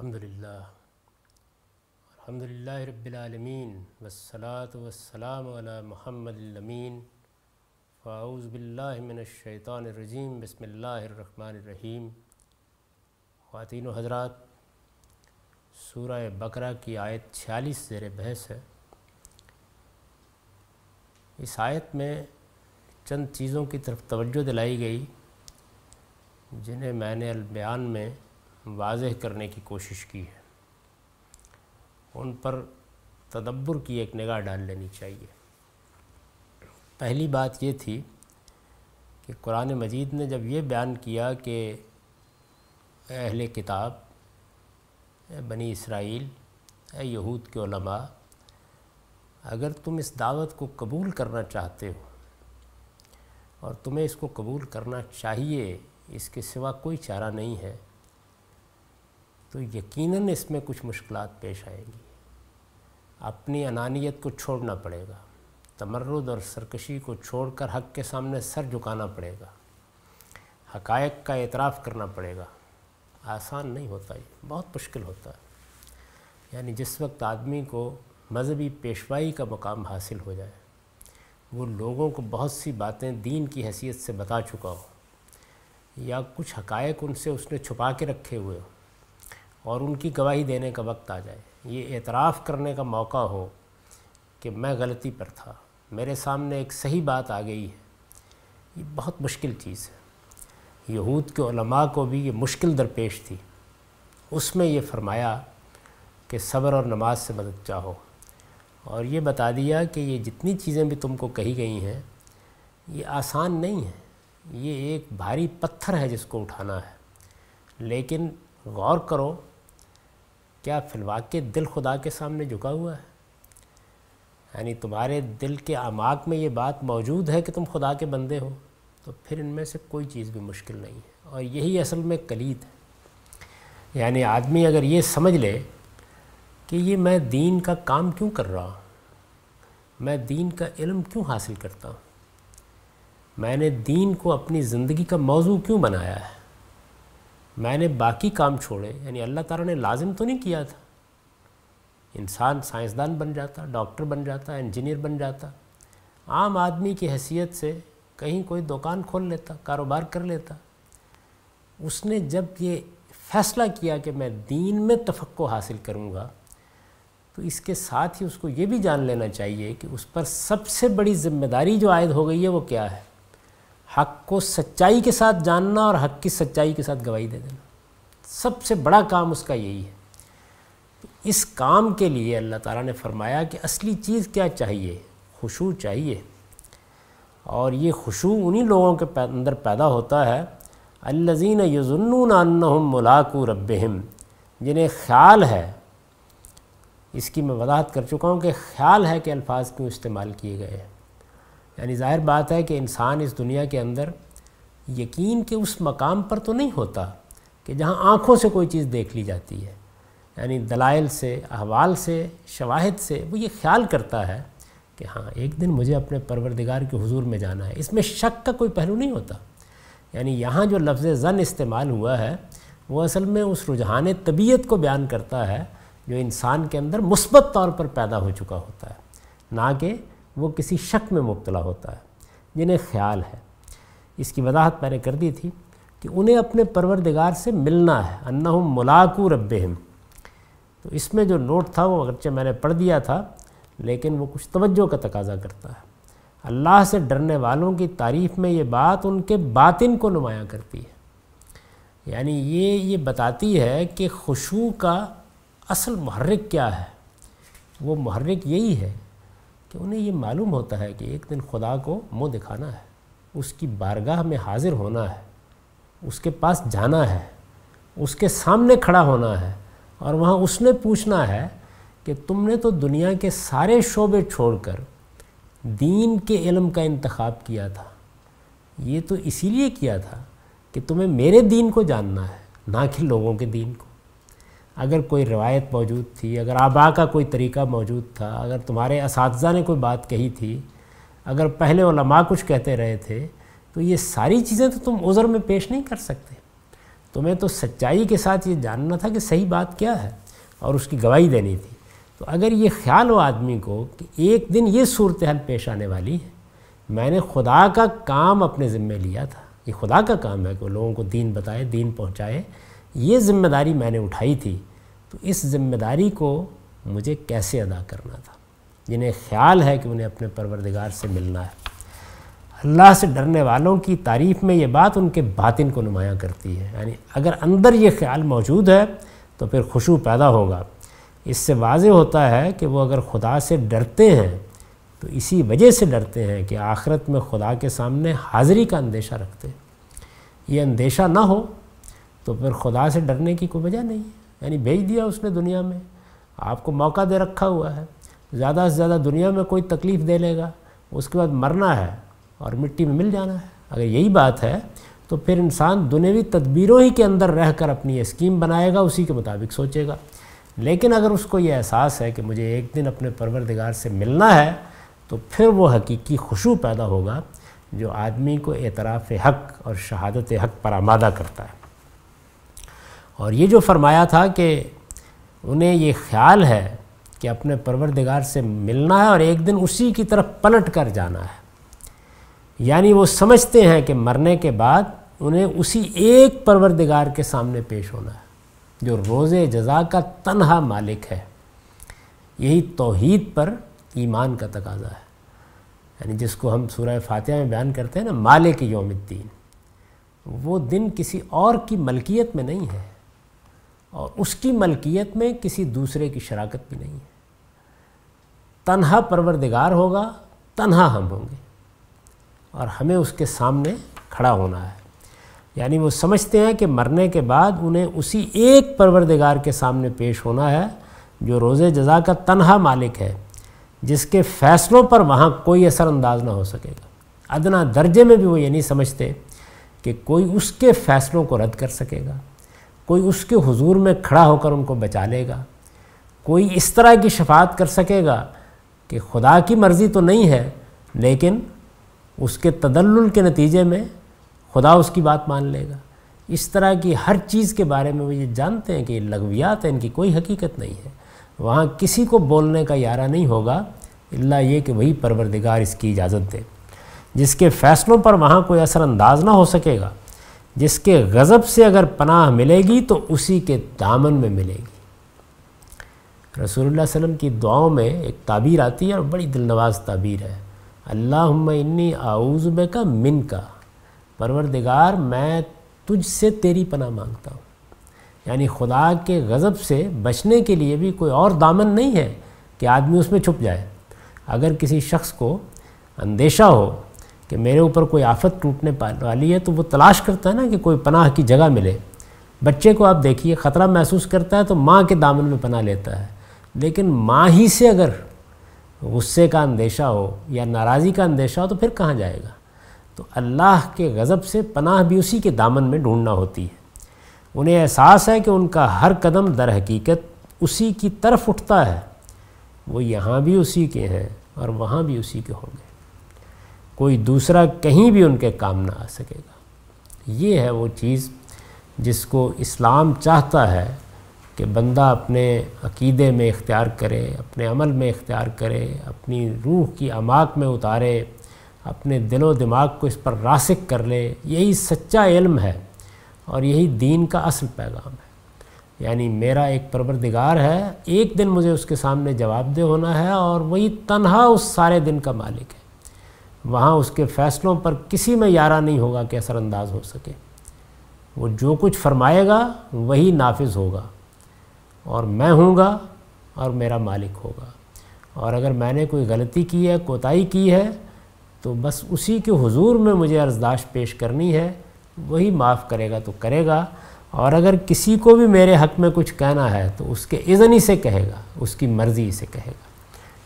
अल्हम्दुलिल्लाह अल्हम्दुलिल्लाह रब्बिलालमीन वसलात वसलाम महमदमीन फ़ाऊज़बिल्लाशैतरजीम बसमीम ख़वान हजरात सूर बकरा की आयत छियालीस ज़ेर बहस है इस आयत में चंद चीज़ों की तरफ तवज्जो दिलाई गई जिन्हें मैंने अलबयान में वाजह करने की कोशिश की है उन पर तदब्बर की एक निगाह डाल लेनी चाहिए पहली बात ये थी कि कुरान मजीद ने जब ये बयान किया कि अहल किताब बनी इसराइल यहूद के उलमा अगर तुम इस दावत को कबूल करना चाहते हो और तुम्हें इसको कबूल करना चाहिए इसके सिवा कोई चारा नहीं है तो यकीनन इसमें कुछ मुश्किल पेश आएंगी अपनी अनानियत को छोड़ना पड़ेगा तमर्रद और सरकशी को छोड़कर हक के सामने सर झुकाना पड़ेगा हकायक का एतराफ़ करना पड़ेगा आसान नहीं होता ये बहुत मुश्किल होता है यानी जिस वक्त आदमी को मजहबी पेशवाई का मकाम हासिल हो जाए वो लोगों को बहुत सी बातें दीन की हैसियत से बता चुका हो या कुछ हकायक उनसे उसने छुपा के रखे हुए हो और उनकी गवाही देने का वक्त आ जाए ये एतराफ़ करने का मौका हो कि मैं गलती पर था मेरे सामने एक सही बात आ गई है ये बहुत मुश्किल चीज़ है यहूद के उलमा को भी ये मुश्किल दरपेश थी उसमें ये फरमाया कि सब्र और नमाज से मदद चाहो और ये बता दिया कि ये जितनी चीज़ें भी तुमको कही गई हैं ये आसान नहीं है ये एक भारी पत्थर है जिसको उठाना है लेकिन गौर करो क्या फिलवा के दिल खुदा के सामने झुका हुआ है यानी तुम्हारे दिल के आमाक में ये बात मौजूद है कि तुम खुदा के बंदे हो तो फिर इनमें से कोई चीज़ भी मुश्किल नहीं है और यही असल में कलीद है यानी आदमी अगर ये समझ ले कि ये मैं दीन का काम क्यों कर रहा हूँ मैं दीन का इलम क्यों हासिल करता हूँ मैंने दीन को अपनी ज़िंदगी का मौजू क्यों बनाया है मैंने बाकी काम छोड़े यानी अल्लाह ताला ने लाजिम तो नहीं किया था इंसान साइंसदान बन जाता डॉक्टर बन जाता इंजीनियर बन जाता आम आदमी की हैसियत से कहीं कोई दुकान खोल लेता कारोबार कर लेता उसने जब ये फ़ैसला किया कि मैं दीन में तफक्को हासिल करूँगा तो इसके साथ ही उसको ये भी जान लेना चाहिए कि उस पर सबसे बड़ी जिम्मेदारी जो आयद हो गई है वो क्या है हक को सच्चाई के साथ जानना और हक की सच्चाई के साथ गवाही दे देना सबसे बड़ा काम उसका यही है इस काम के लिए अल्लाह ताला ने फरमाया कि असली चीज़ क्या चाहिए खुशू चाहिए और ये खुशु उन्हीं लोगों के अंदर पैदा होता है अल्लजीन यजुन्नम मुलाकू रबहम जिन्हें ख्याल है इसकी मैं वजाहत कर चुका हूँ कि ख्याल है कि अल्फाज क्यों इस्तेमाल किए गए हैं यानी ज़ाहिर बात है कि इंसान इस दुनिया के अंदर यकीन के उस मकाम पर तो नहीं होता कि जहाँ आँखों से कोई चीज़ देख ली जाती है यानी दलाइल से अहवाल से शवाहद से वो ये ख्याल करता है कि हाँ एक दिन मुझे अपने परवरदिगार के हुजूर में जाना है इसमें शक का कोई पहलू नहीं होता यानी यहाँ जो लफ्ज़ ज़न इस्तेमाल हुआ है वो असल में उस रुझान तबीयत को बयान करता है जो इंसान के अंदर मुस्बत तौर पर पैदा हो चुका होता है ना कि वो किसी शक में मुबतला होता है जिन्हें ख्याल है इसकी वजाहत मैंने कर दी थी कि उन्हें अपने परवरदिगार से मिलना है अन्ना मुलाकू रब तो इसमें जो नोट था वो अगरचे मैंने पढ़ दिया था लेकिन वो कुछ तवज्जो का तकाजा करता है अल्लाह से डरने वालों की तारीफ़ में ये बात उनके बातिन को नुमाया करती है यानी ये ये बताती है कि खुशू का असल महर्रिक क्या है वो महर्रिक यही है कि तो उन्हें ये मालूम होता है कि एक दिन खुदा को मुँह दिखाना है उसकी बारगाह में हाजिर होना है उसके पास जाना है उसके सामने खड़ा होना है और वहाँ उसने पूछना है कि तुमने तो दुनिया के सारे शोबे छोड़कर दीन के इलम का इंतखब किया था ये तो इसीलिए किया था कि तुम्हें मेरे दीन को जानना है ना कि लोगों के दीन को अगर कोई रवायत मौजूद थी अगर आबा का कोई तरीका मौजूद था अगर तुम्हारे इस ने कोई बात कही थी अगर पहले वलमा कुछ कहते रहे थे तो ये सारी चीज़ें तो तुम उज़र में पेश नहीं कर सकते तुम्हें तो सच्चाई के साथ ये जानना था कि सही बात क्या है और उसकी गवाही देनी थी तो अगर ये ख्याल हो आदमी को कि एक दिन ये सूरत हाल पेश आने वाली है मैंने खुदा का काम अपने ज़िम्मे लिया था ये खुदा का काम है कि लोगों को दीन बताए दीन पहुँचाए ये जिम्मेदारी मैंने उठाई थी तो इस जिम्मेदारी को मुझे कैसे अदा करना था जिन्हें ख्याल है कि उन्हें अपने परवरदिगार से मिलना है अल्लाह से डरने वालों की तारीफ़ में ये बात उनके बातिन को नुमाया करती है यानी अगर अंदर ये ख्याल मौजूद है तो फिर खुशबू पैदा होगा इससे वाज होता है कि वो अगर खुदा से डरते हैं तो इसी वजह से डरते हैं कि आखरत में खुदा के सामने हाज़िरी का अंदेशा रखते हैं ये अंदेशा ना हो तो फिर खुदा से डरने की कोई वजह नहीं है यानी भेज दिया उसने दुनिया में आपको मौका दे रखा हुआ है ज़्यादा से ज़्यादा दुनिया में कोई तकलीफ़ दे लेगा उसके बाद मरना है और मिट्टी में मिल जाना है अगर यही बात है तो फिर इंसान दुनियावी तदबीरों ही के अंदर रह कर अपनी स्कीम बनाएगा उसी के मुताबिक सोचेगा लेकिन अगर उसको ये एहसास है कि मुझे एक दिन अपने परवरदिगार से मिलना है तो फिर वो हकीकी खुशू पैदा होगा जो आदमी को एतराफ़ हक और शहादत हक पर आमादा करता है और ये जो फरमाया था कि उन्हें ये ख्याल है कि अपने परवरदिगार से मिलना है और एक दिन उसी की तरफ पलट कर जाना है यानी वो समझते हैं कि मरने के बाद उन्हें उसी एक परवरदिगार के सामने पेश होना है जो रोज़ जजा का तनहा मालिक है यही तोहीद पर ईमान का तकाजा है यानी जिसको हम सूरह फातिहा में बयान करते हैं ना मालिक योमद्दीन वो दिन किसी और की मलकियत में नहीं है और उसकी मलकियत में किसी दूसरे की शराकत भी नहीं है तनहा परवरदिगार होगा तनहा हम होंगे और हमें उसके सामने खड़ा होना है यानी वो समझते हैं कि मरने के बाद उन्हें उसी एक परवरदिगार के सामने पेश होना है जो रोज़ जजा का तनहा मालिक है जिसके फ़ैसलों पर वहाँ कोई असरअंदाज ना हो सकेगा अदना दर्जे में भी वो ये नहीं समझते कि कोई उसके फ़ैसलों को रद्द कर सकेगा कोई उसके हुजूर में खड़ा होकर उनको बचा लेगा कोई इस तरह की शफात कर सकेगा कि खुदा की मर्ज़ी तो नहीं है लेकिन उसके तदल्ल के नतीजे में खुदा उसकी बात मान लेगा इस तरह की हर चीज़ के बारे में वो ये जानते हैं कि ये लगवियात हैं इनकी कोई हकीकत नहीं है वहाँ किसी को बोलने का यारा नहीं होगा इल्ला ये कि वही परवरदिगार इसकी इजाज़त दे जिसके फ़ैसलों पर वहाँ कोई असरअंदाज ना हो सकेगा जिसके गज़ब से अगर पनाह मिलेगी तो उसी के दामन में मिलेगी रसूलुल्लाह वसम की दुआओं में एक ताबीर आती है और बड़ी दिलनवाज ताबीर है अल्लाह इन्नी में का मिन का परवरदिगार मैं तुझसे तेरी पनाह मांगता हूँ यानी खुदा के गज़ब से बचने के लिए भी कोई और दामन नहीं है कि आदमी उसमें छुप जाए अगर किसी शख्स को अंदेशा हो कि मेरे ऊपर कोई आफत टूटने वाली है तो वो तलाश करता है ना कि कोई पनाह की जगह मिले बच्चे को आप देखिए ख़तरा महसूस करता है तो माँ के दामन में पनाह लेता है लेकिन माँ ही से अगर गुस्से का अंदेशा हो या नाराज़ी का अंदेशा हो तो फिर कहाँ जाएगा तो अल्लाह के गज़ब से पनाह भी उसी के दामन में ढूंढना होती है उन्हें एहसास है कि उनका हर कदम दर हकीकत उसी की तरफ उठता है वो यहाँ भी उसी के हैं और वहाँ भी उसी के होंगे कोई दूसरा कहीं भी उनके काम ना आ सकेगा ये है वो चीज़ जिसको इस्लाम चाहता है कि बंदा अपने अकीदे में इख्तियार करे अपने अमल में इख्तियार करे अपनी रूह की अमाक में उतारे अपने दिलो दिमाग को इस पर रासिक कर ले यही सच्चा इल्म है और यही दीन का असल पैगाम है यानी मेरा एक परवरदिगार है एक दिन मुझे उसके सामने जवाबदेह होना है और वही तनहा उस सारे दिन का मालिक है वहाँ उसके फ़ैसलों पर किसी में यारा नहीं होगा कि असरानंदाज हो सके वो जो कुछ फरमाएगा वही नाफिज होगा और मैं हूँगा और मेरा मालिक होगा और अगर मैंने कोई गलती की है कोताही की है तो बस उसी के हुजूर में मुझे अर्जदाश पेश करनी है वही माफ़ करेगा तो करेगा और अगर किसी को भी मेरे हक़ में कुछ कहना है तो उसके इज़नी से कहेगा उसकी मर्ज़ी से कहेगा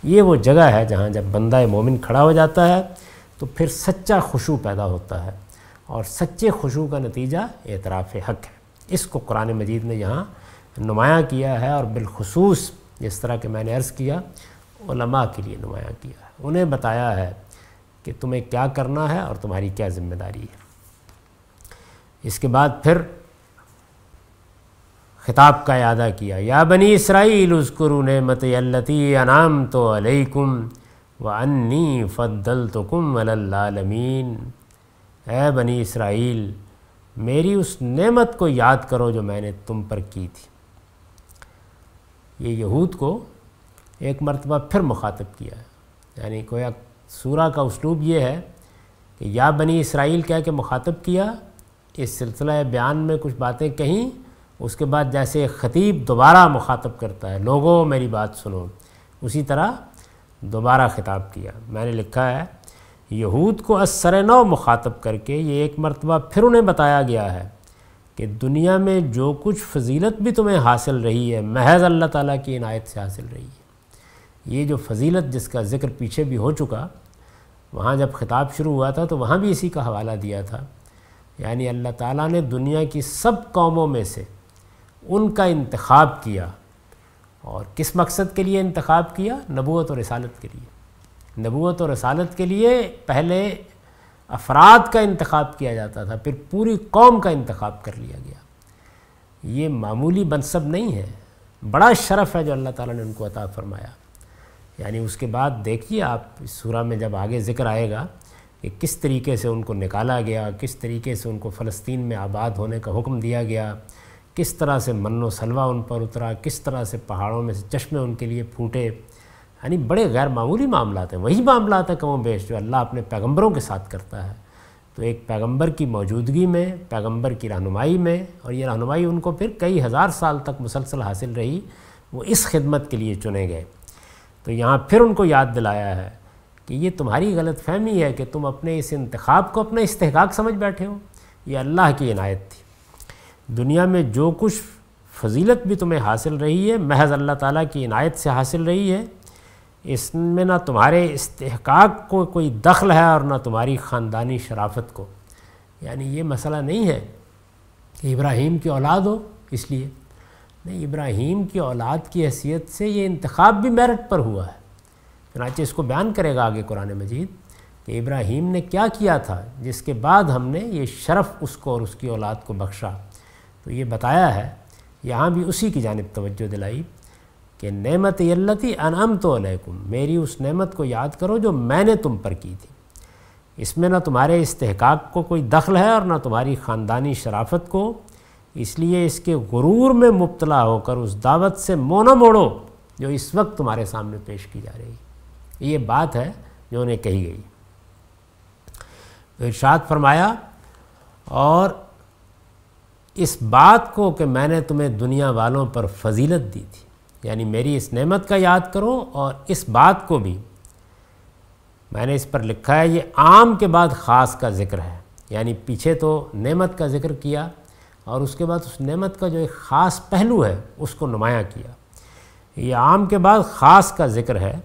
ये वो जगह है जहाँ जब बंदा मोमिन खड़ा हो जाता है तो फिर सच्चा खुशू पैदा होता है और सच्चे खुशू का नतीजा एतराफ़ हक है इसको कुरान मजीद ने यहाँ नुमाया किया है और बिलखसूस जिस तरह के मैंने अर्ज़ किया के लिए नुमाया किया है उन्हें बताया है कि तुम्हें क्या करना है और तुम्हारी क्या ज़िम्मेदारी है इसके बाद फिर ख़िताब का अदा किया या बनी इसराइल उसकुरु नमत अल्लती अनाम तो अलैकुम व अन्नी फ़द्दल तो कुम अलमीन ए बनी इसराइल मेरी उस नेमत को याद करो जो मैंने तुम पर की थी ये यहूद को एक मरतबा फिर मुखातब किया है यानी कोया सूरा का उसलूब ये है कि या बनी इसराइल कह के मुखातब किया इस सिलसिला बयान में कुछ बातें कहीं उसके बाद जैसे ख़तीब दोबारा मुखातब करता है लोगों मेरी बात सुनो उसी तरह दोबारा ख़िताब किया मैंने लिखा है यहूद को असर नौ मुखातब करके ये एक मरतबा फिर उन्हें बताया गया है कि दुनिया में जो कुछ फजीलत भी तुम्हें हासिल रही है महज अल्लाह ताला की इनायत से हासिल रही है ये जो फजीलत जिसका ज़िक्र पीछे भी हो चुका वहाँ जब ख़िताब शुरू हुआ था तो वहाँ भी इसी का हवाला दिया था यानी अल्लाह ताला ने दुनिया की सब कौमों में से उनका इंतखब किया और किस मकसद के लिए इंतखब किया नबूत और रसालत के लिए नबूत और रसालत के लिए पहले अफराद का इंतखब किया जाता था फिर पूरी कौम का इंतखब कर लिया गया ये मामूली मनसब नहीं है बड़ा शरफ़ है जो अल्लाह ताला ने उनको अता फरमाया यानी उसके बाद देखिए आप इस सूरह में जब आगे ज़िक्र आएगा कि किस तरीके से उनको निकाला गया किस तरीके से उनको फ़लस्तीन में आबाद होने का हुक्म दिया गया किस तरह से मनो सलवा उन पर उतरा किस तरह से पहाड़ों में से चश्मे उनके लिए फूटे यानी बड़े गैर मामूली मामला हैं वही मामला है कमो बेश जो अल्लाह अपने पैगम्बरों के साथ करता है तो एक पैगंबर की मौजूदगी में पैगंबर की रहनुमाई में और ये रहनुमाई उनको फिर कई हज़ार साल तक मुसलसल हासिल रही वो इस खिदमत के लिए चुने गए तो यहाँ फिर उनको याद दिलाया है कि ये तुम्हारी गलत फहमी है कि तुम अपने इस इंतखब को अपना इस्तेकाक समझ बैठे हो ये अल्लाह की इनायत थी दुनिया में जो कुछ फजीलत भी तुम्हें हासिल रही है महज अल्लाह ताला की इनायत से हासिल रही है इसमें ना तुम्हारे इस्तेहकाक को कोई दखल है और ना तुम्हारी ख़ानदानी शराफत को यानी ये मसला नहीं है कि इब्राहीम की औलाद हो इसलिए नहीं इब्राहीम की औलाद की हैसियत से ये इंतखब भी मेरिट पर हुआ है चनाचे इसको बयान करेगा आगे कुरान मजीद कि इब्राहीम ने क्या किया था जिसके बाद हमने ये शरफ़ उसको और उसकी औलाद को बख्शा तो ये बताया है यहाँ भी उसी की जानब तवज्जो दिलाई कि नमत यल्लती अनम तो अलैकुम मेरी उस नेमत को याद करो जो मैंने तुम पर की थी इसमें ना तुम्हारे इस्तेकाक को कोई दखल है और ना तुम्हारी ख़ानदानी शराफत को इसलिए इसके गुरूर में मुबतला होकर उस दावत से मोना मोड़ो जो इस वक्त तुम्हारे सामने पेश की जा रही है ये बात है जो उन्हें कही गई तो इर्शाद फरमाया और इस बात को कि मैंने तुम्हें दुनिया वालों पर फजीलत दी थी यानी मेरी इस नेमत का याद करो और इस बात को भी मैंने इस पर लिखा है ये आम के बाद ख़ास का ज़िक्र है यानी पीछे तो नेमत का ज़िक्र किया और उसके बाद उस नेमत का जो एक ख़ास पहलू है उसको नुमाया किया ये आम के बाद ख़ास का ज़िक्र है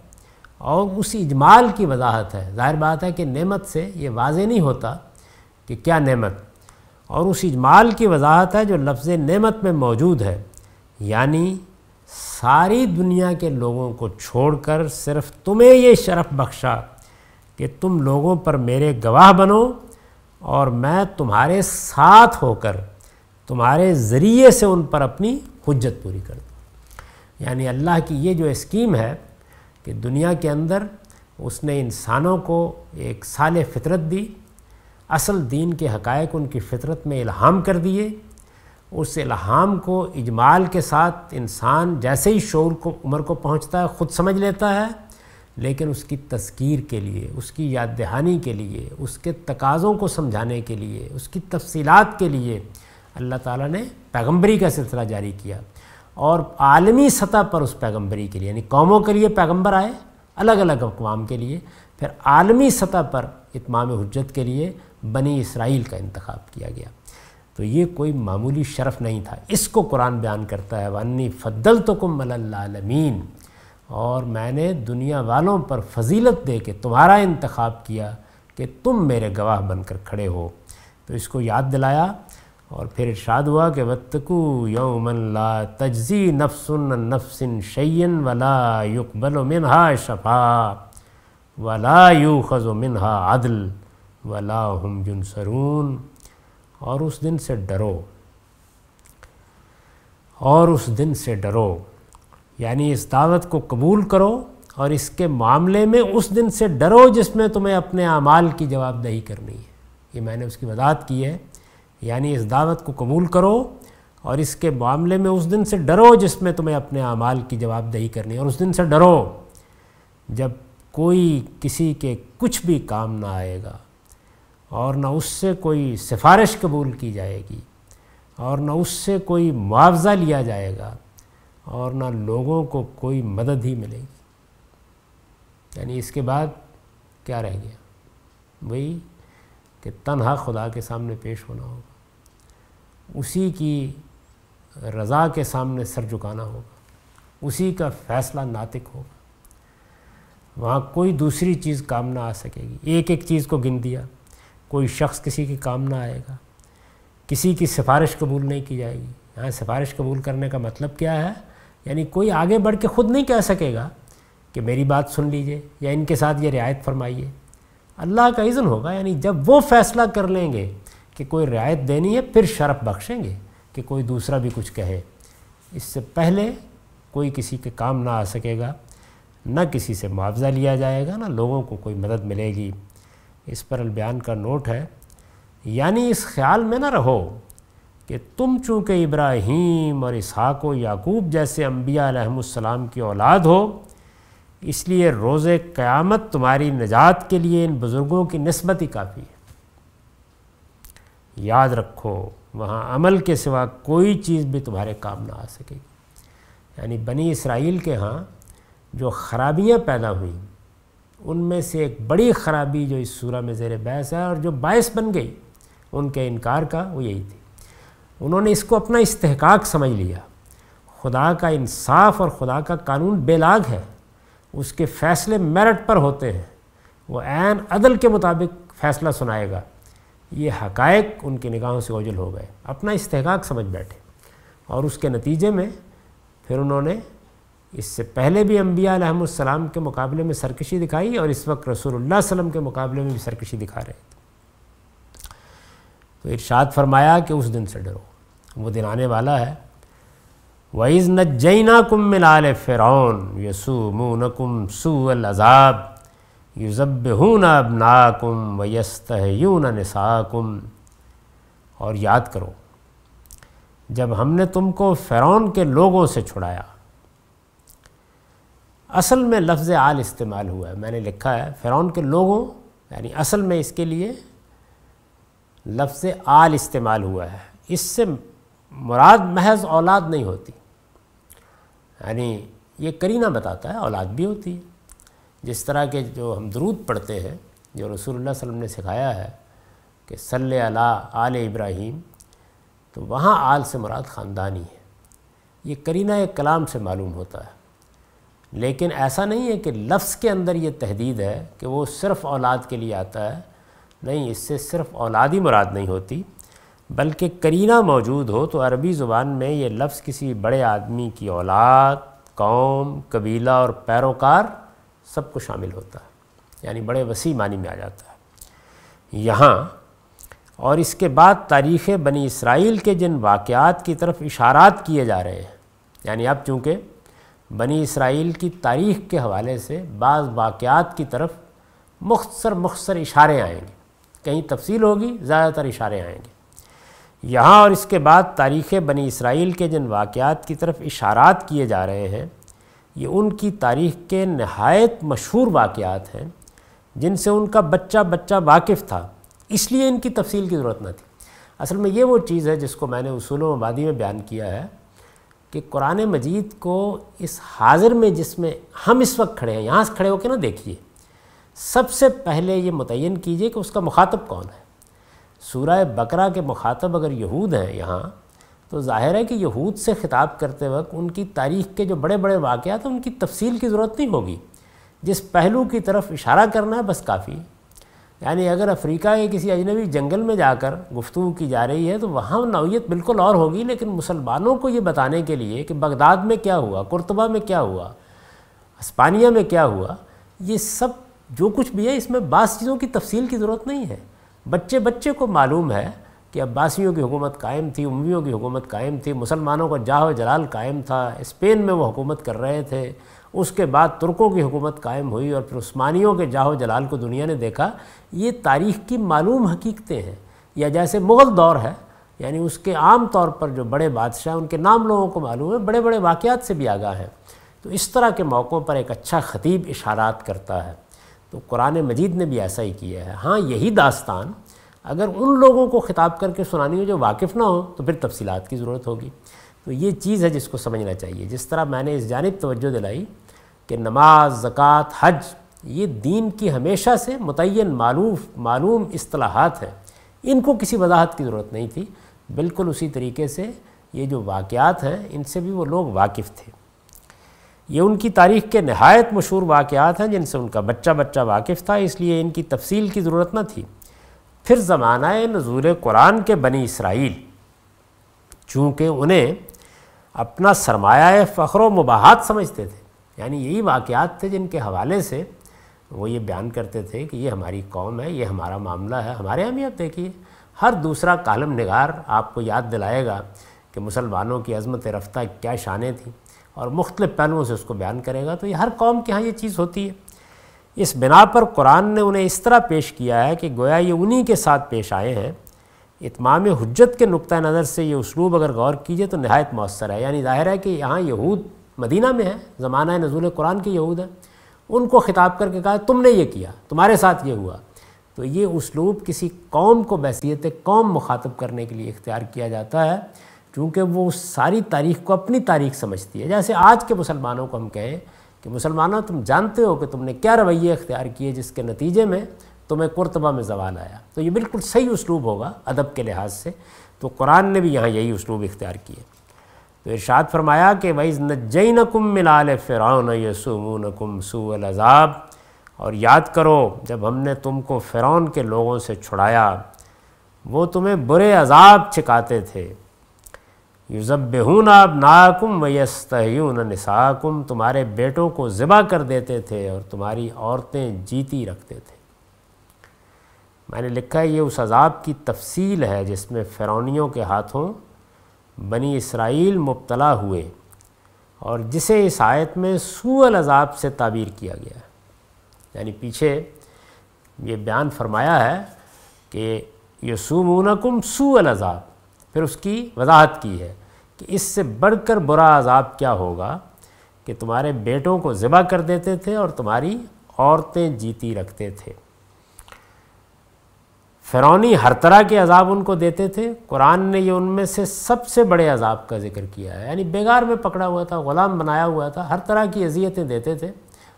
और उस इजमाल की वजाहत है ज़ाहिर बात है कि नेमत से ये वाज नहीं होता कि क्या नेमत और उस इजमाल की वजाहत है जो लफ्ज़ नेमत में मौजूद है यानी सारी दुनिया के लोगों को छोड़कर सिर्फ तुम्हें ये शरफ बख्शा कि तुम लोगों पर मेरे गवाह बनो और मैं तुम्हारे साथ होकर तुम्हारे ज़रिए से उन पर अपनी हजत पूरी कर दूँ यानी अल्लाह की ये जो स्कीम है कि दुनिया के अंदर उसने इंसानों को एक साल फितरत दी असल दीन के हकायक उनकी फितरत में इल्हाम कर दिए उस इल्हाम को इजमाल के साथ इंसान जैसे ही शोर को उम्र को पहुंचता है ख़ुद समझ लेता है लेकिन उसकी तस्कीर के लिए उसकी याद दहानी के लिए उसके तकाज़ों को समझाने के लिए उसकी तफसीलात के लिए अल्लाह ताला ने पैगंबरी का सिलसिला जारी किया और आलमी सतह पर उस पैगंबरी के लिए यानी कौमों के लिए पैगंबर आए अलग अलग अकवाम के लिए फिर आलमी सतह पर इतमाम हजत के लिए बनी इसराइल का इंतखब किया गया तो ये कोई मामूली शरफ़ नहीं था इसको कुरान बयान करता है वन्नी फ़द्दल तो कुम और मैंने दुनिया वालों पर फजीलत दे के तुम्हारा इंतखब किया कि तुम मेरे गवाह बनकर खड़े हो तो इसको याद दिलाया और फिर इर्शाद हुआ कि वत्तकू यौमन ला तजी नफसन नफसिन शैन वला युकबल मिनहा शफ़ा वला यू खज़ो मिनहा आदल वला हम जुनसरून और उस दिन से डरो और उस दिन से डरो यानी इस दावत को कबूल करो और इसके मामले में उस दिन से डरो जिसमें तुम्हें अपने अमाल की जवाबदेही करनी है ये मैंने उसकी वजाहत की है यानी इस दावत को कबूल करो और इसके मामले में उस दिन से डरो जिसमें तुम्हें अपने अमाल की जवाबदेही करनी है और उस दिन से डरो जब कोई किसी के कुछ भी काम ना आएगा और न उससे कोई सिफारिश कबूल की जाएगी और न उससे कोई मुआवज़ा लिया जाएगा और न लोगों को कोई मदद ही मिलेगी यानी इसके बाद क्या रह गया वही कि तनहा खुदा के सामने पेश होना होगा उसी की रज़ा के सामने सर झुकाना होगा उसी का फ़ैसला नातिक होगा वहाँ कोई दूसरी चीज़ काम ना आ सकेगी एक एक चीज़ को गिन दिया कोई शख्स किसी के काम ना आएगा किसी की सिफारिश कबूल नहीं की जाएगी यहाँ सिफारिश कबूल करने का मतलब क्या है यानी कोई आगे बढ़ के ख़ुद नहीं कह सकेगा कि मेरी बात सुन लीजिए या इनके साथ ये रियायत फरमाइए अल्लाह का इज़न होगा यानी जब वो फ़ैसला कर लेंगे कि कोई रियायत देनी है फिर शरफ बख्शेंगे कि कोई दूसरा भी कुछ कहे इससे पहले कोई किसी के काम ना आ सकेगा ना किसी से मुआवज़ा लिया जाएगा ना लोगों को कोई मदद मिलेगी इस पर अलबयान का नोट है यानी इस ख्याल में ना रहो कि तुम चूँकि इब्राहीम और इसहाक व याकूब जैसे अम्बियालाम की औलाद हो इसलिए रोज़ क़यामत तुम्हारी निजात के लिए इन बुज़ुर्गों की नस्बत ही काफ़ी है याद रखो वहाँ अमल के सिवा कोई चीज़ भी तुम्हारे काम ना आ सकेगी यानी बनी इसराइल के यहाँ जो ख़राबियाँ पैदा हुई उनमें से एक बड़ी ख़राबी जो इस सूरह में ज़ेर बहस है और जो बायस बन गई उनके इनकार का वो यही थी उन्होंने इसको अपना इस्तेकाक समझ लिया खुदा का इंसाफ और खुदा का कानून बेलाग है उसके फ़ैसले मेरट पर होते हैं वो ऐन अदल के मुताबिक फ़ैसला सुनाएगा ये हकायक उनकी निगाहों से ओझल हो गए अपना इस्तेकाक समझ बैठे और उसके नतीजे में फिर उन्होंने इससे पहले भी अम्बिया के मुकाबले में सरकशी दिखाई और इस वक्त रसूलुल्लाह वसम के मुकाबले में भी सरकशी दिखा रहे थे तो इर्शाद फरमाया कि उस दिन से डरो वो दिन आने वाला है वईज़ जैना कुम मिलाल फ़िरौन यसू कुम सूअल अज़ाब युजबहून अबनाकुम वयस्तयून नसाकुम और याद करो जब हमने तुमको फ़िरौन के लोगों से छुड़ाया असल में लफ्ज़ आल इस्तेमाल हुआ है मैंने लिखा है फ़िरौन के लोगों यानी असल में इसके लिए लफ्ज़ आल इस्तेमाल हुआ है इससे मुराद महज औलाद नहीं होती यानी ये करीना बताता है औलाद भी होती है जिस तरह के जो हम दरूद पढ़ते हैं जो रसूलुल्लाह वसल्लम ने सिखाया है कि सल अला आल इब्राहीम तो वहाँ आल से मुराद ख़ानदानी है ये करीना एक कलाम से मालूम होता है लेकिन ऐसा नहीं है कि लफ्ज़ के अंदर ये तहदीद है कि वो सिर्फ़ औलाद के लिए आता है नहीं इससे सिर्फ़ औलाद ही मुराद नहीं होती बल्कि करीना मौजूद हो तो अरबी ज़ुबान में ये लफ्ज़ किसी बड़े आदमी की औलाद कौम कबीला और पैरोकार सबको शामिल होता है यानी बड़े वसी मानी में आ जाता है यहाँ और इसके बाद तारीख़ बनी इसराइल के जिन वाक़ात की तरफ इशारात किए जा रहे हैं यानी अब चूँकि बनी इसराइल की तारीख़ के हवाले से बाज़ वाक़ात की तरफ मुख्तर मुख्तर इशारे आएंगे कहीं तफसील होगी ज़्यादातर इशारे आएंगे यहाँ और इसके बाद तारीख़ बनी इसराइल के जिन वाक़ात की तरफ इशारात किए जा रहे हैं ये उनकी तारीख़ के नहायत मशहूर वाक़ात हैं जिनसे उनका बच्चा बच्चा वाकिफ़ था इसलिए इनकी तफसील की ज़रूरत न थी असल में ये वो चीज़ है जिसको मैंने उसूलों वादी में बयान किया है कि कुरान मजीद को इस हाजिर में जिसमें हम इस वक्त खड़े हैं यहाँ से खड़े होकर ना देखिए सबसे पहले ये मुतन कीजिए कि उसका मुखातब कौन है सूरह बकरा के मुखातब अगर यहूद हैं यहाँ तो जाहिर है कि यहूद से ख़िताब करते वक्त उनकी तारीख़ के जो बड़े बड़े वाक़ हैं उनकी तफसील की ज़रूरत नहीं होगी जिस पहलू की तरफ इशारा करना है बस काफ़ी यानी अगर अफ्रीका के किसी अजनबी जंगल में जाकर गुफ्तु की जा रही है तो वहाँ नौीयत बिल्कुल और होगी लेकिन मुसलमानों को ये बताने के लिए कि बगदाद में क्या हुआ कुरतबा में क्या हुआ इस्पानिया में क्या हुआ ये सब जो कुछ भी है इसमें बास चीज़ों की तफसील की ज़रूरत नहीं है बच्चे बच्चे को मालूम है कि अब्बासियों की हुकूमत कायम थी उमवियों की हुकूमत कायम थी मुसलमानों का जाह जलाल कायम था स्पेन में वो हुकूमत कर रहे थे उसके बाद तुर्कों की हुकूमत कायम हुई और फिर उस्मानियों के जाहो जलाल को दुनिया ने देखा ये तारीख़ की मालूम हकीकतें हैं या जैसे मुग़ल दौर है यानी उसके आम तौर पर जो बड़े बादशाह उनके नाम लोगों को मालूम है बड़े बड़े वाक़ात से भी आगाह है तो इस तरह के मौक़ों पर एक अच्छा ख़तीब इशारात करता है तो कुरान मजीद ने भी ऐसा ही किया है हाँ यही दास्तान अगर उन लोगों को ख़िताब करके सुनानी हो जो वाकिफ़ ना हो तो फिर तफसीत की ज़रूरत होगी तो ये चीज़ है जिसको समझना चाहिए जिस तरह मैंने इस जानब तोज्जो दिलाई कि नमाज ज़क़़त हज ये दीन की हमेशा से मुतन मालूम मालूम असलाहत हैं इनको किसी वजाहत की ज़रूरत नहीं थी बिल्कुल उसी तरीके से ये जो वाक़ात हैं इनसे भी वो लोग वाकिफ़ थे ये उनकी तारीख़ के नहायत मशहूर वाक़ात हैं जिनसे उनका बच्चा बच्चा वाकिफ़ था इसलिए इनकी तफसील की ज़रूरत न थी फिर ज़माना नज़ूर कुरान के बनी इसराइल चूँकि उन्हें अपना सरमाया फ़ख्र मुबाहत समझते थे यानी यही वाक़ात थे जिनके हवाले से वो ये बयान करते थे कि ये हमारी कौम है ये हमारा मामला है हमारे यहाँ भी आप देखिए हर दूसरा कालम नगार आपको याद दिलाएगा कि मुसलमानों की अज़मत रफ्तार क्या शानें थी और मुख्तलिफ़ पहलुओं से उसको बयान करेगा तो ये हर कौम के यहाँ ये चीज़ होती है इस बिना पर कुरान ने उन्हें इस तरह पेश किया है कि गोया ये उन्हीं के साथ पेश आए हैं इतमाम हजत के नुक़ नज़र से ये उसलूब अगर गौर कीजिए तो नहायत मौसर है यानी ज़ाहिर है कि यहाँ यहूद मदीना में है ज़माना नजूल कुरान के यहूद हैं उनको ख़िताब करके कहा तुमने ये किया तुम्हारे साथ ये हुआ तो ये उसलूब किसी कौम को बैसीत कौम मुखातब करने के लिए इख्तियार किया जाता है क्योंकि वो उस सारी तारीख को अपनी तारीख समझती है जैसे आज के मुसलमानों को हम कहें कि मुसलमानों तुम जानते हो कि तुमने क्या रवैये अख्तियार किए जिसके नतीजे में तो मैं कुरतबा में जवान आया तो ये बिल्कुल सही उसलूब होगा अदब के लिहाज से तो कुरान ने भी यहाँ यही उसलूब इख्तियार किए तो इर्शाद फरमाया कि भाई जई नकुम मिलाल फ़िरौन यसुमून कुम अज़ाब और याद करो जब हमने तुमको फ़िरौन के लोगों से छुड़ाया वो तुम्हें बुरे अजाब छिकाते थे युजबहून आप नाकुम वयस्तून निसाकुम तुम्हारे बेटों को ज़िबा कर देते थे और तुम्हारी औरतें जीती रखते थे मैंने लिखा है ये उस अज़ाब की तफसील है जिसमें फ़िरौनियों के हाथों बनी इसराइल मुबतला हुए और जिसे इस आयत में सूअल अज़ाब से ताबीर किया गया है यानी पीछे ये बयान फरमाया है कि यसुमूनकुम सूअल अज़ाब फिर उसकी वजाहत की है कि इससे बढ़कर बुरा अज़ाब क्या होगा कि तुम्हारे बेटों को ज़िबा कर देते थे और तुम्हारी औरतें जीती रखते थे फ़िरौनी हर तरह के अजाब उनको देते थे कुरान ने ये उनमें से सबसे बड़े अजाब का जिक्र किया है यानी बेगार में पकड़ा हुआ था ग़ुलाम बनाया हुआ था हर तरह की अजियतें देते थे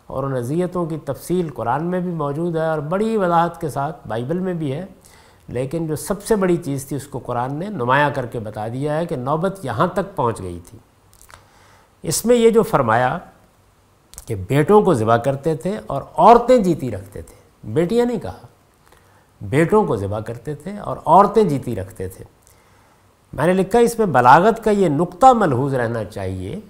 और उन अजियतों की तफसील कुरान में भी मौजूद है और बड़ी वजाहत के साथ बाइबल में भी है लेकिन जो सबसे बड़ी चीज़ थी उसको कुरान ने नुमाया करके बता दिया है कि नौबत यहाँ तक पहुँच गई थी इसमें ये जो फरमाया कि बेटों को ज़िबा करते थे और औरतें जीती रखते थे बेटियाँ नहीं कहा बेटों को ज़िबा करते थे और औरतें जीती रखते थे मैंने लिखा इसमें बलागत का ये नुक्ता मलहूज रहना चाहिए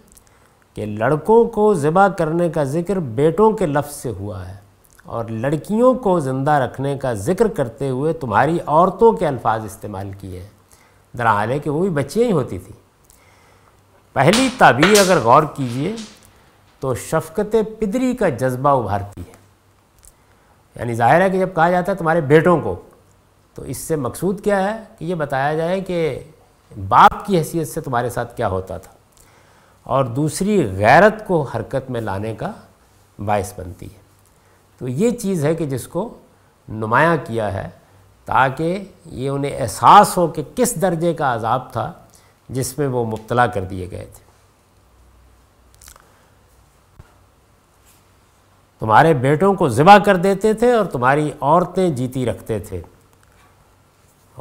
कि लड़कों को ज़िबा करने का ज़िक्र बेटों के लफ्ज़ से हुआ है और लड़कियों को ज़िंदा रखने का ज़िक्र करते हुए तुम्हारी औरतों के अल्फाज इस्तेमाल किए हैं दरा हाल है कि वो भी बच्चियाँ ही होती थी पहली ताबीर अगर गौर कीजिए तो शफकत पिदरी का जज्बा उभारती है यानी जाहिर है कि जब कहा जाता है तुम्हारे बेटों को तो इससे मकसूद क्या है कि ये बताया जाए कि बाप की हैसियत से तुम्हारे साथ क्या होता था और दूसरी गैरत को हरकत में लाने का बायस बनती है तो ये चीज़ है कि जिसको नुमाया किया है ताकि ये उन्हें एहसास हो कि किस दर्जे का अजाब था जिसमें वो मुबतला कर दिए गए थे तुम्हारे बेटों को ज़िबा कर देते थे और तुम्हारी औरतें जीती रखते थे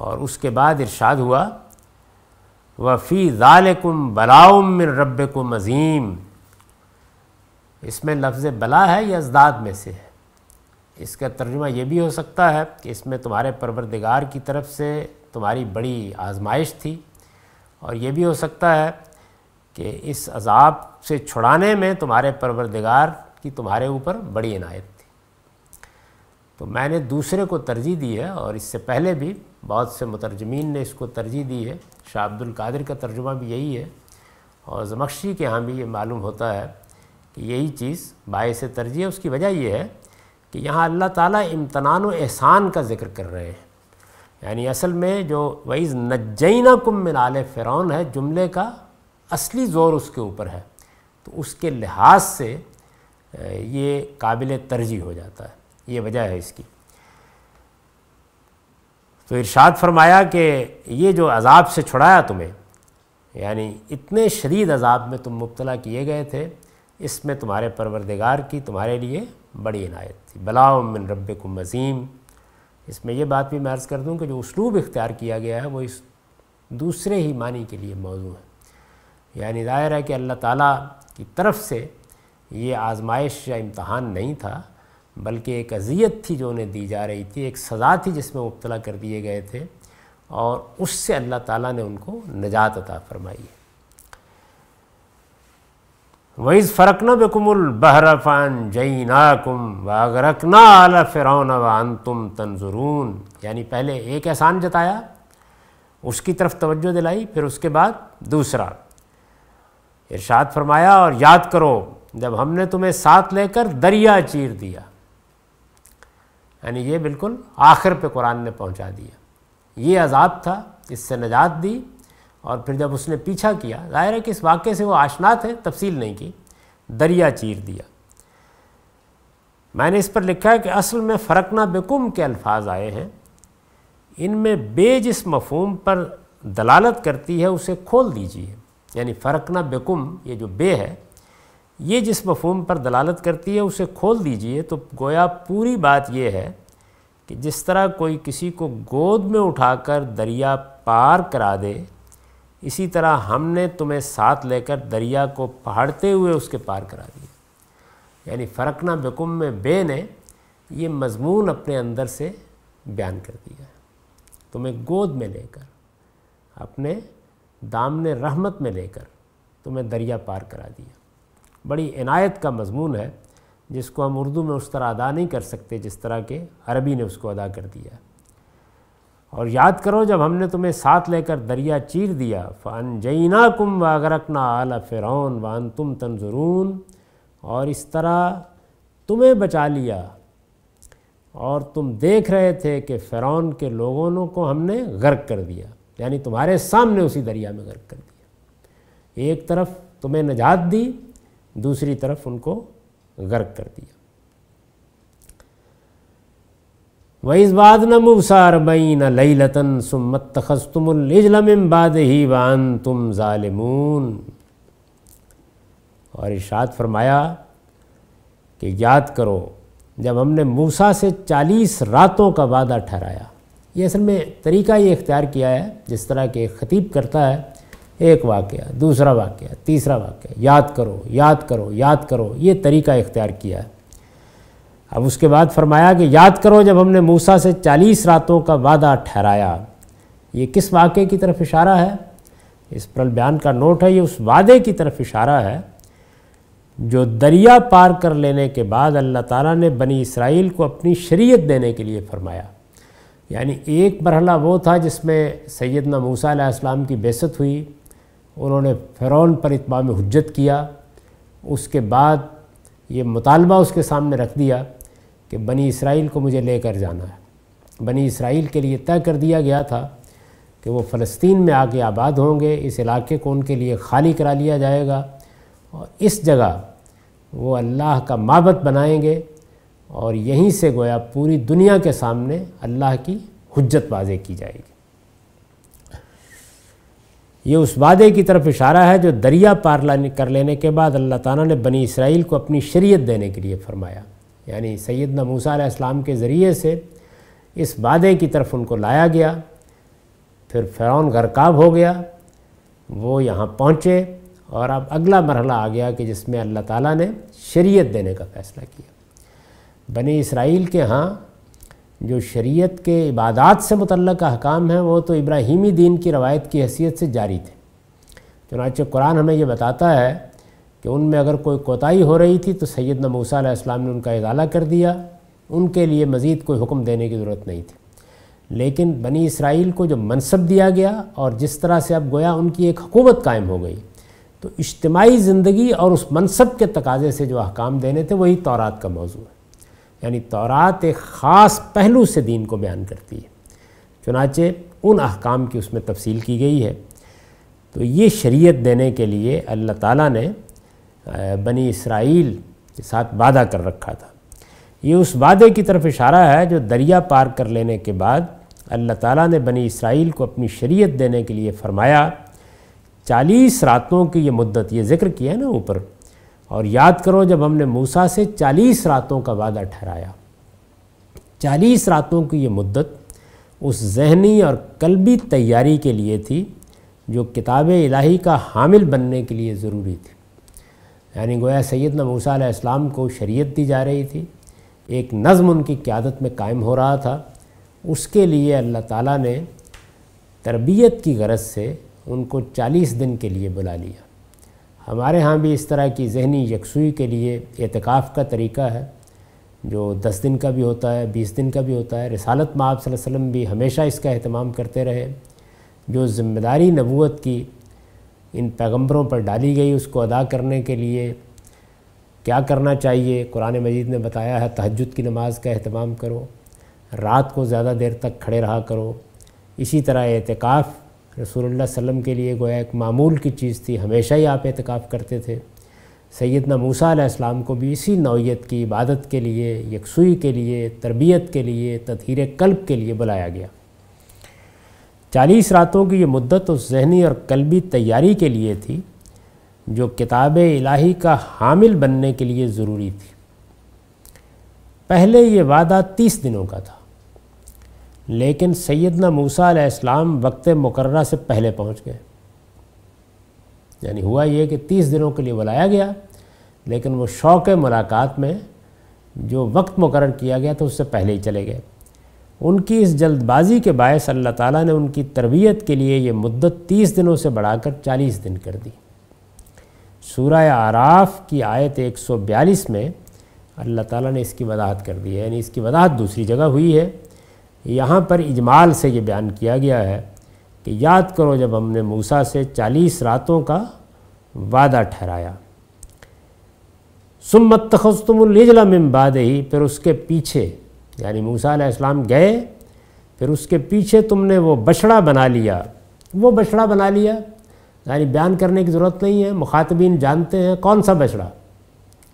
और उसके बाद इरशाद हुआ वफ़ी ज़ालकुम बलाउम मिन रब्बकुम अज़ीम इसमें लफ्ज़ बला है या अजदाद में से है इसका तर्जुमा ये भी हो सकता है कि इसमें तुम्हारे परवरदिगार की तरफ से तुम्हारी बड़ी आजमाइश थी और ये भी हो सकता है कि इस अजाब से छुड़ाने में तुम्हारे परवरदिगार कि तुम्हारे ऊपर बड़ी इनायत थी तो मैंने दूसरे को तरजीह दी है और इससे पहले भी बहुत से मुतरजमीन ने इसको तरजीह दी है शाह अब्दुल कादिर का तर्जुमा भी यही है और जमक्शी के यहाँ भी ये मालूम होता है कि यही चीज़ बायस तरजीह है उसकी वजह यह है कि यहाँ अल्लाह ताला इम्तनान व एहसान का ज़िक्र कर रहे हैं यानी असल में जो वईज़ नज्जैना कुम मिनाल फ़िरौन है जुमले का असली ज़ोर उसके ऊपर है तो उसके लिहाज से ये काबिल तरजीह हो जाता है ये वजह है इसकी तो इरशाद फरमाया कि ये जो अजाब से छुड़ाया तुम्हें यानी इतने शदीद अजाब में तुम मुबतला किए गए थे इसमें तुम्हारे परवरदिगार की तुम्हारे लिए बड़ी इनायत थी बलाउमिन रब मज़ीम इसमें यह बात भी मैं अर्ज़ कर दूँ कि जो उसलूब इख्तियार किया गया है वो इस दूसरे ही मानी के लिए मौजू है यानी ज़ाहिर है कि अल्लाह ताला की तरफ से ये आजमाइश या इम्तहान नहीं था बल्कि एक अजियत थी जो उन्हें दी जा रही थी एक सज़ा थी जिसमें मुबतला कर दिए गए थे और उससे अल्लाह ताला ने उनको नजात अता फरमाई है वहीज़ फ़रकना बेकुमुल बहरफान जई कुम वागरकना आला फ़िरौन वान तुम तंजरून यानी पहले एक एहसान जताया उसकी तरफ तवज्जो दिलाई फिर उसके बाद दूसरा इरशाद फरमाया और याद करो जब हमने तुम्हें साथ लेकर दरिया चीर दिया यानी ये बिल्कुल आखिर पे कुरान ने पहुंचा दिया ये अजाब था इससे नजात दी और फिर जब उसने पीछा किया जाहिर है कि इस वाक़े से वो आशना थे तफसील नहीं की दरिया चीर दिया मैंने इस पर लिखा है कि असल में फ़रकना बेकुम के अल्फाज आए हैं इनमें बे जिस मफहम पर दलालत करती है उसे खोल दीजिए यानी फ़रकना बेकुम ये जो बे है ये जिस मफहम पर दलालत करती है उसे खोल दीजिए तो गोया पूरी बात यह है कि जिस तरह कोई किसी को गोद में उठाकर दरिया पार करा दे इसी तरह हमने तुम्हें साथ लेकर दरिया को पहाड़ते हुए उसके पार करा दिया यानी फ़र्कना बेकुम में बे ने ये मजमून अपने अंदर से बयान कर दिया तुम्हें गोद में लेकर अपने दामने रहमत में लेकर तुम्हें दरिया पार करा दिया बड़ी इनायत का मजमून है जिसको हम उर्दू में उस तरह अदा नहीं कर सकते जिस तरह के अरबी ने उसको अदा कर दिया और याद करो जब हमने तुम्हें साथ लेकर दरिया चीर दिया फ़ान जैना कुम व अगरकना आला फ़िरौन वान तुम तंजरून और इस तरह तुम्हें बचा लिया और तुम देख रहे थे कि फ़िरौन के लोगों को हमने गर्क कर दिया यानी तुम्हारे सामने उसी दरिया में गर्क कर दिया एक तरफ तुम्हें नजात दी दूसरी तरफ उनको गर्क कर दिया इस बाद न मुबसार बई न लई लतन सुमत तखस्तुमजलमबाद ही वान तुम ज़ालिमून और इर्शाद फरमाया कि याद करो जब हमने मूसा से चालीस रातों का वादा ठहराया ये असल में तरीका ये इख्तियार किया है जिस तरह के खतीब करता है एक वाक्य दूसरा वाक्य तीसरा वाक्य याद करो याद करो याद करो ये तरीका इख्तियार किया अब उसके बाद फरमाया कि याद करो जब हमने मूसा से चालीस रातों का वादा ठहराया ये किस वाक़े की तरफ इशारा है इस पर बयान का नोट है ये उस वादे की तरफ इशारा है जो दरिया पार कर लेने के बाद अल्लाह ताला ने बनी इसराइल को अपनी शरीयत देने के लिए फरमाया यानी एक मरहला वो था जिसमें सैदना मूसा की बेसत हुई उन्होंने फ़िरौन पर इतमाम हजत किया उसके बाद ये मुतालबा उसके सामने रख दिया कि बनी इसराइल को मुझे लेकर जाना है बनी इसराइल के लिए तय कर दिया गया था कि वो फ़लस्तीन में आके आबाद होंगे इस इलाके को उनके लिए खाली करा लिया जाएगा और इस जगह वो अल्लाह का माबत बनाएंगे और यहीं से गोया पूरी दुनिया के सामने अल्लाह की हजत वाजे की जाएगी ये उस वादे की तरफ इशारा है जो दरिया पार लाने कर लेने के बाद अल्लाह ताला ने बनी इसराइल को अपनी शरीयत देने के लिए फरमाया यानी सैदना मूसा इस्लाम के ज़रिए से इस वादे की तरफ उनको लाया गया फिर फ़िरौन गरकाब हो गया वो यहाँ पहुँचे और अब अगला मरहला आ गया कि जिसमें अल्लाह ताला ने शरीयत देने का फ़ैसला किया बनी इसराइल के यहाँ जो शरीयत के इबादत से मुतलक अहकाम हैं वो तो इब्राहिमी दीन की रवायत की हैसियत से जारी थे चुनाच कुरान हमें ये बताता है कि उनमें अगर कोई कोताही हो रही थी तो सैद मूसा ने उनका इजाला कर दिया उनके लिए मज़ीद कोई हुक्म देने की ज़रूरत नहीं थी लेकिन बनी इसराइल को जो मनसब दिया गया और जिस तरह से अब गोया उनकी एक हकूमत कायम हो गई तो इज्तमाही ज़िंदगी और उस मनसब के तकाजे से जो अहकाम देने थे वही तौरात का मौजू है यानी तौरात एक ख़ास पहलू से दीन को बयान करती है चुनाचे उन अहकाम की उसमें तफसील की गई है तो ये शरीयत देने के लिए अल्लाह ताला ने बनी इसराइल के साथ वादा कर रखा था ये उस वादे की तरफ इशारा है जो दरिया पार कर लेने के बाद अल्लाह ताला ने बनी इसराइल को अपनी शरीयत देने के लिए फ़रमाया चालीस रातों की ये मुद्दत ये ज़िक्र किया ना ऊपर और याद करो जब हमने मूसा से चालीस रातों का वादा ठहराया चालीस रातों की ये मुद्दत उस जहनी और कल्बी तैयारी के लिए थी जो किताब इलाही का हामिल बनने के लिए ज़रूरी थी यानी गोया सैदना मूसा इस्लाम को शरीयत दी जा रही थी एक नज़म उनकी क़्यादत में कायम हो रहा था उसके लिए अल्लाह ताला ने तरबियत की गरज से उनको चालीस दिन के लिए बुला लिया हमारे यहाँ भी इस तरह की जहनी यकसुई के लिए एतकाफ़ का तरीका है जो दस दिन का भी होता है बीस दिन का भी होता है रसालत माब वसम भी हमेशा इसका अहतमाम करते रहे जो ज़िम्मेदारी नबूत की इन पैगम्बरों पर डाली गई उसको अदा करने के लिए क्या करना चाहिए कुरान मजीद ने बताया है तहजद की नमाज़ का अहतमाम करो रात को ज़्यादा देर तक खड़े रहा करो इसी तरह एहतिकाफ़ रसूल वसल्लम के लिए गोया एक मामूल की चीज़ थी हमेशा ही आप एहतिकाफ़ करते थे सैदना मूसा को भी इसी नौीयत की इबादत के लिए यकसुई के लिए तरबियत के लिए तथहर कल्ब के लिए बुलाया गया चालीस रातों की ये मुद्दत उस जहनी और कल्बी तैयारी के लिए थी जो किताब इलाही का हामिल बनने के लिए ज़रूरी थी पहले ये वादा तीस दिनों का था लेकिन सैदना मूसा इस्लाम वक्त मुकर से पहले पहुँच गए यानी हुआ ये कि तीस दिनों के लिए बुलाया गया लेकिन वो शौक़ मुलाकात में जो वक्त मुकर किया गया था उससे पहले ही चले गए उनकी इस जल्दबाजी के बायस अल्लाह ताला ने उनकी तरबियत के लिए ये मुद्दत तीस दिनों से बढ़ाकर चालीस दिन कर दी सूर आराफ की आयत 142 में अल्लाह ताला ने इसकी वजाहत कर दी है यानी इसकी वजाहत दूसरी जगह हुई है यहाँ पर इजमाल से ये बयान किया गया है कि याद करो जब हमने मूसा से चालीस रातों का वादा ठहराया सुमत तखस्तुमजला मम्बाद ही फिर उसके पीछे यानी मूसा इस्लाम गए फिर उसके पीछे तुमने वो बछड़ा बना लिया वो बछड़ा बना लिया यानी बयान करने की ज़रूरत नहीं है मुखातबीन जानते हैं कौन सा बछड़ा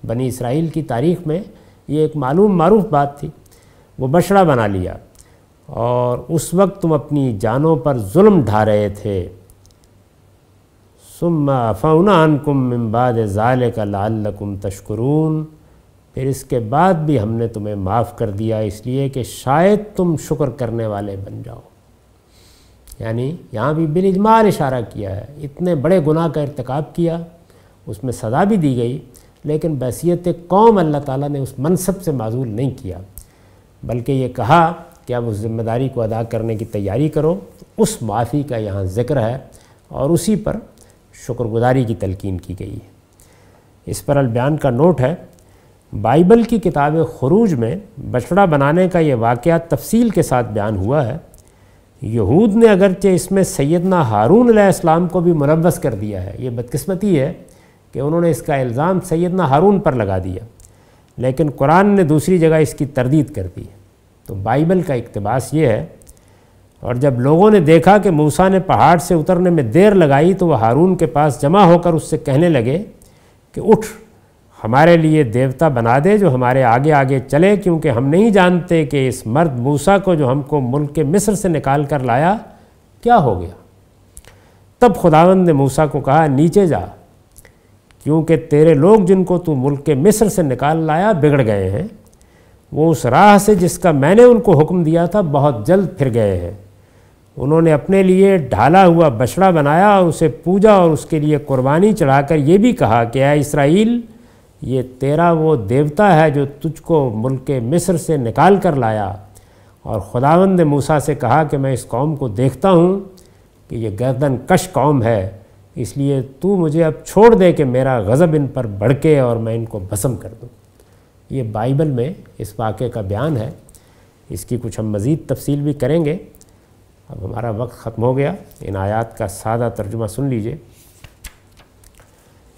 बनी इसराइल की तारीख में ये एक मालूम मारूफ बात थी वो बछड़ा बना लिया और उस वक्त तुम अपनी जानों पर जुल्म ढा रहे थे सुम्मा फ़ौनाकुम मम्बाद ज़ाल का लालकुम तश्करून फिर इसके बाद भी हमने तुम्हें माफ़ कर दिया इसलिए कि शायद तुम शुक्र करने वाले बन जाओ यानी यहाँ भी बिलजमाल इशारा किया है इतने बड़े गुनाह का इरतकब किया उसमें सज़ा भी दी गई लेकिन बैसीत कौम अल्लाह ताला ने उस मनसब से माजूल नहीं किया बल्कि ये कहा कि अब उस ज़िम्मेदारी को अदा करने की तैयारी करो उस माफ़ी का यहाँ ज़िक्र है और उसी पर शुक्रगुजारी की तलकीन की गई है इस पर अलबयान का नोट है बाइबल की किताब खरूज में बछड़ा बनाने का ये वाक़ तफसील के साथ बयान हुआ है यहूद ने अगरचे इसमें सैदना हारून इस्लाम को भी मुलवस कर दिया है ये बदकस्मती है कि उन्होंने इसका इल्ज़ाम सैदना हारून पर लगा दिया लेकिन कुरान ने दूसरी जगह इसकी तरदीद कर दी तो बाइबल का इकतबास ये है और जब लोगों ने देखा कि मूसा ने पहाड़ से उतरने में देर लगाई तो वह हारून के पास जमा होकर उससे कहने लगे कि उठ हमारे लिए देवता बना दे जो हमारे आगे आगे चले क्योंकि हम नहीं जानते कि इस मर्द मूसा को जो हमको मुल्क के मिस्र से निकाल कर लाया क्या हो गया तब खुदावंद ने मूसा को कहा नीचे जा क्योंकि तेरे लोग जिनको तू मुल्क के मिस्र से निकाल लाया बिगड़ गए हैं वो उस राह से जिसका मैंने उनको हुक्म दिया था बहुत जल्द फिर गए हैं उन्होंने अपने लिए ढाला हुआ बछड़ा बनाया और उसे पूजा और उसके लिए कुर्बानी चढ़ाकर ये भी कहा कि आ इसराइल ये तेरा वो देवता है जो तुझको मुल्क मिस्र से निकाल कर लाया और खुदावंद ने मूसा से कहा कि मैं इस कौम को देखता हूँ कि ये गर्दन कश कौम है इसलिए तू मुझे अब छोड़ दे कि मेरा गज़ब इन पर भड़के और मैं इनको भसम कर दूँ ये बाइबल में इस वाक़े का बयान है इसकी कुछ हम मज़ीद तफसील भी करेंगे अब हमारा वक्त ख़त्म हो गया इन आयात का सादा तर्जुमा सुन लीजिए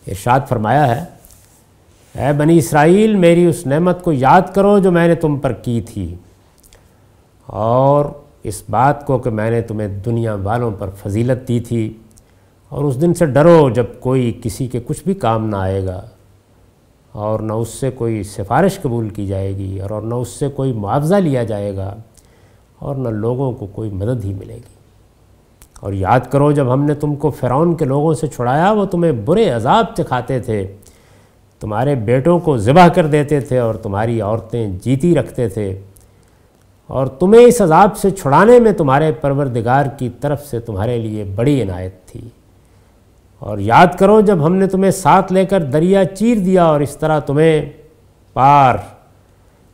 इर्शाद फरमाया है ए बनी इसराइल मेरी उस नेमत को याद करो जो मैंने तुम पर की थी और इस बात को कि मैंने तुम्हें दुनिया वालों पर फजीलत दी थी और उस दिन से डरो जब कोई किसी के कुछ भी काम ना आएगा और न उससे कोई सिफारिश कबूल की जाएगी और न उससे कोई मुआवजा लिया जाएगा और न लोगों को कोई मदद ही मिलेगी और याद करो जब हमने तुमको फ़िरौन के लोगों से छुड़ाया वो तुम्हें बुरे अजाब से खाते थे तुम्हारे बेटों को ज़िबह कर देते थे और तुम्हारी औरतें जीती रखते थे और तुम्हें इस अजाब से छुड़ाने में तुम्हारे परवरदिगार की तरफ से तुम्हारे लिए बड़ी इनायत थी और याद करो जब हमने तुम्हें साथ लेकर दरिया चीर दिया और इस तरह तुम्हें पार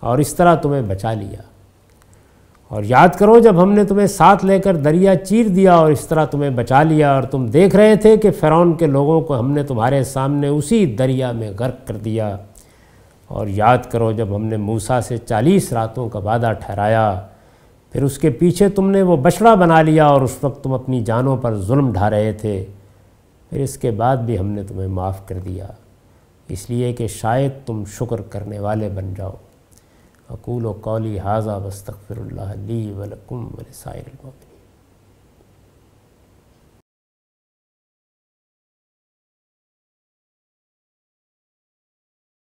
और इस तरह तुम्हें बचा लिया और याद करो जब हमने तुम्हें साथ लेकर दरिया चीर दिया और इस तरह तुम्हें बचा लिया और तुम देख रहे थे कि फ़िरौन के लोगों को हमने तुम्हारे सामने उसी दरिया में गर्क कर दिया और याद करो जब हमने मूसा से चालीस रातों का वादा ठहराया फिर उसके पीछे तुमने वो बछड़ा बना लिया और उस वक्त तुम अपनी जानों पर जुल्म ढा रहे थे फिर इसके बाद भी हमने तुम्हें माफ़ कर दिया इसलिए कि शायद तुम शुक्र करने वाले बन जाओ अकूल कौली हाजा बस्तफ़िर ली वलकुम वसायर